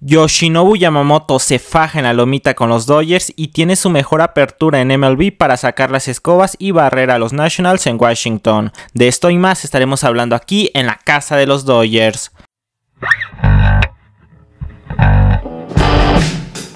Yoshinobu Yamamoto se faja en la lomita con los Dodgers y tiene su mejor apertura en MLB para sacar las escobas y barrer a los Nationals en Washington. De esto y más estaremos hablando aquí en la casa de los Dodgers.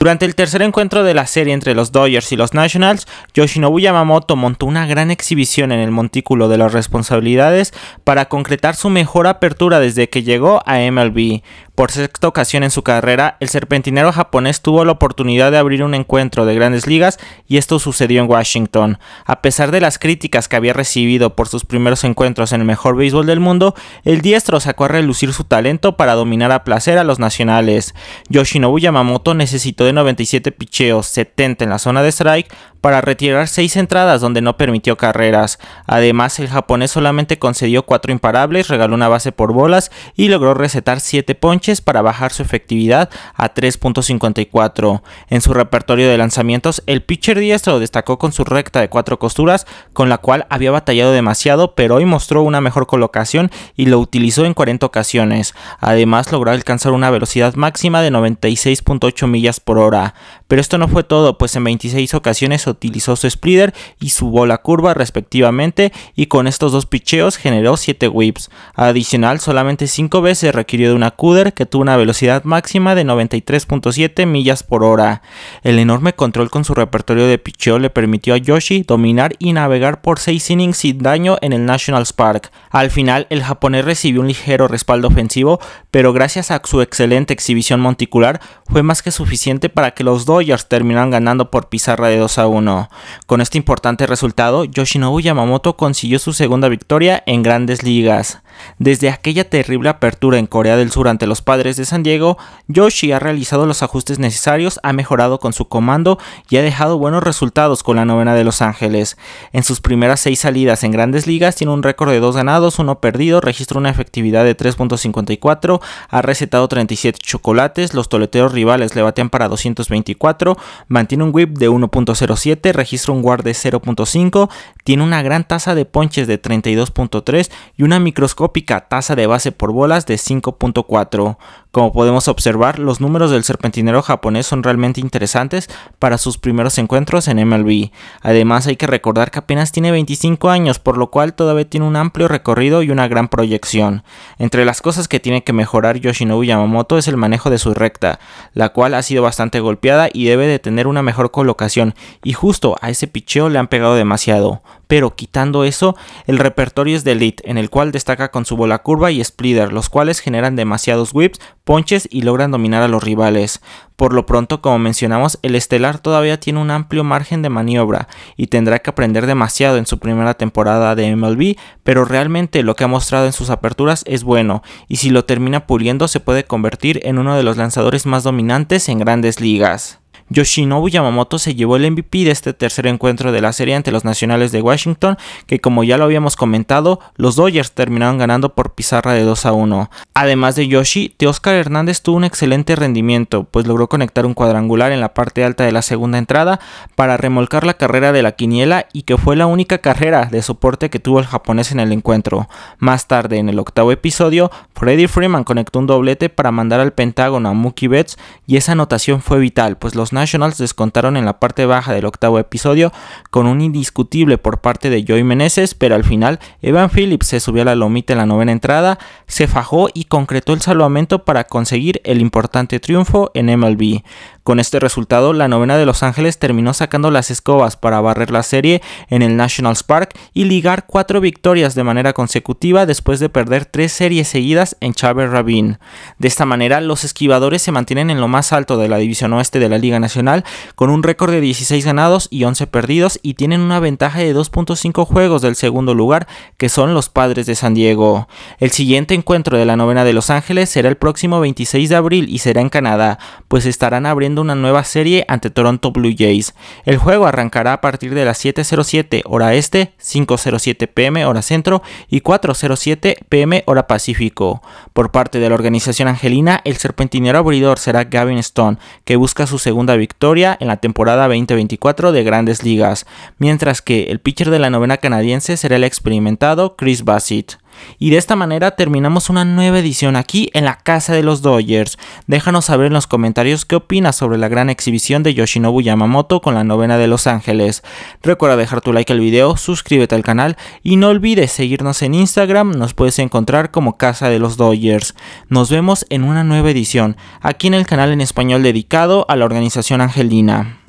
Durante el tercer encuentro de la serie entre los Dodgers y los Nationals, Yoshinobu Yamamoto montó una gran exhibición en el montículo de las responsabilidades para concretar su mejor apertura desde que llegó a MLB. Por sexta ocasión en su carrera, el serpentinero japonés tuvo la oportunidad de abrir un encuentro de grandes ligas y esto sucedió en Washington. A pesar de las críticas que había recibido por sus primeros encuentros en el mejor béisbol del mundo, el diestro sacó a relucir su talento para dominar a placer a los nacionales. Yoshinobu Yamamoto necesitó de 97 picheos, 70 en la zona de strike, para retirar seis entradas donde no permitió carreras. Además, el japonés solamente concedió cuatro imparables, regaló una base por bolas y logró recetar siete ponches para bajar su efectividad a 3.54. En su repertorio de lanzamientos, el pitcher diestro destacó con su recta de cuatro costuras, con la cual había batallado demasiado, pero hoy mostró una mejor colocación y lo utilizó en 40 ocasiones. Además, logró alcanzar una velocidad máxima de 96.8 millas por hora. Pero esto no fue todo, pues en 26 ocasiones utilizó su splitter y su bola curva respectivamente y con estos dos picheos generó 7 whips. Adicional, solamente 5 veces requirió de una cuder que tuvo una velocidad máxima de 93.7 millas por hora. El enorme control con su repertorio de picheo le permitió a Yoshi dominar y navegar por 6 innings sin daño en el National Park. Al final, el japonés recibió un ligero respaldo ofensivo, pero gracias a su excelente exhibición monticular fue más que suficiente para que los Dodgers terminaran ganando por pizarra de 2 a 1. Con este importante resultado, Yoshinobu Yamamoto consiguió su segunda victoria en grandes ligas. Desde aquella terrible apertura en Corea del Sur ante los padres de San Diego, Yoshi ha realizado los ajustes necesarios, ha mejorado con su comando y ha dejado buenos resultados con la novena de Los Ángeles. En sus primeras seis salidas en grandes ligas tiene un récord de 2 ganados, 1 perdido, registra una efectividad de 3.54, ha recetado 37 chocolates, los toleteros rivales le batean para 224, mantiene un whip de 1.07, registra un guard de 0.5, tiene una gran tasa de ponches de 32.3 y una microscopía Pica tasa de base por bolas de 5.4 como podemos observar, los números del serpentinero japonés son realmente interesantes para sus primeros encuentros en MLB. Además hay que recordar que apenas tiene 25 años, por lo cual todavía tiene un amplio recorrido y una gran proyección. Entre las cosas que tiene que mejorar Yoshinobu Yamamoto es el manejo de su recta, la cual ha sido bastante golpeada y debe de tener una mejor colocación, y justo a ese picheo le han pegado demasiado. Pero quitando eso, el repertorio es de elite, en el cual destaca con su bola curva y splitter, los cuales generan demasiados whips ponches y logran dominar a los rivales. Por lo pronto, como mencionamos, el Estelar todavía tiene un amplio margen de maniobra y tendrá que aprender demasiado en su primera temporada de MLB, pero realmente lo que ha mostrado en sus aperturas es bueno y si lo termina puliendo se puede convertir en uno de los lanzadores más dominantes en grandes ligas. Yoshinobu Yamamoto se llevó el MVP de este tercer encuentro de la serie ante los Nacionales de Washington, que como ya lo habíamos comentado, los Dodgers terminaron ganando por pizarra de 2 a 1. Además de Yoshi, Teoscar Hernández tuvo un excelente rendimiento, pues logró conectar un cuadrangular en la parte alta de la segunda entrada para remolcar la carrera de la quiniela y que fue la única carrera de soporte que tuvo el japonés en el encuentro. Más tarde, en el octavo episodio, Freddy Freeman conectó un doblete para mandar al Pentágono a Mookie Betts y esa anotación fue vital, pues los Nationals descontaron en la parte baja del octavo episodio con un indiscutible por parte de Joey Meneses, pero al final Evan Phillips se subió a la lomita en la novena entrada, se fajó y concretó el salvamento para conseguir el importante triunfo en MLB. Con este resultado, la novena de Los Ángeles terminó sacando las escobas para barrer la serie en el Nationals Park y ligar cuatro victorias de manera consecutiva después de perder tres series seguidas en Chávez Rabin. De esta manera, los esquivadores se mantienen en lo más alto de la división oeste de la Liga Nacional con un récord de 16 ganados y 11 perdidos y tienen una ventaja de 2.5 juegos del segundo lugar que son los Padres de San Diego. El siguiente encuentro de la novena de Los Ángeles será el próximo 26 de abril y será en Canadá, pues estarán abriendo una nueva serie ante Toronto Blue Jays. El juego arrancará a partir de las 7.07 hora este, 5.07 pm hora centro y 4.07 pm hora pacífico. Por parte de la organización angelina, el serpentinero abridor será Gavin Stone, que busca su segunda victoria en la temporada 2024 de Grandes Ligas, mientras que el pitcher de la novena canadiense será el experimentado Chris Bassett. Y de esta manera terminamos una nueva edición aquí en la casa de los Dodgers. Déjanos saber en los comentarios qué opinas sobre la gran exhibición de Yoshinobu Yamamoto con la novena de Los Ángeles. Recuerda dejar tu like al video, suscríbete al canal y no olvides seguirnos en Instagram, nos puedes encontrar como Casa de los Dodgers. Nos vemos en una nueva edición, aquí en el canal en español dedicado a la organización angelina.